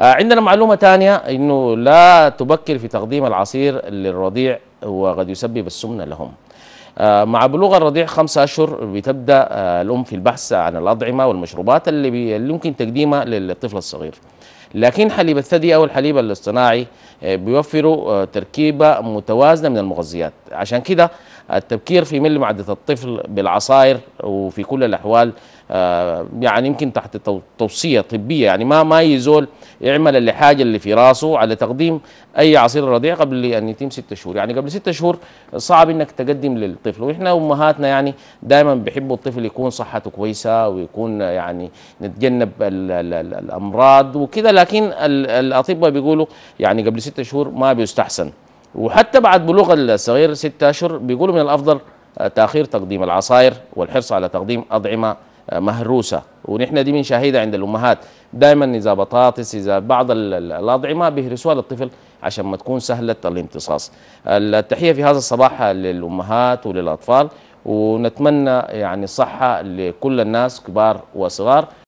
آه، عندنا معلومه ثانيه انه لا تبكر في تقديم العصير للرضيع وقد يسبب السمنه لهم آه، مع بلوغ الرضيع خمسة أشهر بتبدأ آه، الأم في البحث عن الأطعمة والمشروبات اللي, بي... اللي يمكن تقديمها للطفل الصغير لكن حليب الثدي أو الحليب الاصطناعي بيوفروا تركيبة متوازنة من المغذيات عشان كده التبكير في مل معدة الطفل بالعصائر وفي كل الأحوال آه، يعني يمكن تحت توصية طبية يعني ما ما يزول يعمل اللي حاجة اللي في راسه على تقديم أي عصير رضيع قبل أن يتم ستة شهور يعني قبل ستة شهور صعب أنك تقدم للطفل وإحنا أمهاتنا يعني دائما بيحبوا الطفل يكون صحته كويسة ويكون يعني نتجنب الـ الـ الـ الأمراض وكذا لكن الأطباء بيقولوا يعني قبل ستة شهور ما بيستحسن وحتى بعد بلوغ الصغير ستة أشهر بيقولوا من الأفضل آه، تأخير تقديم العصائر والحرص على تقديم أطعمة آه، مهروسة ونحن دي من شاهدة عند الأمهات دائما إذا بطاطس إذا بعض الأطعمة بيهرسوها للطفل عشان ما تكون سهلة الامتصاص التحية في هذا الصباح للأمهات وللأطفال ونتمنى يعني الصحة لكل الناس كبار وصغار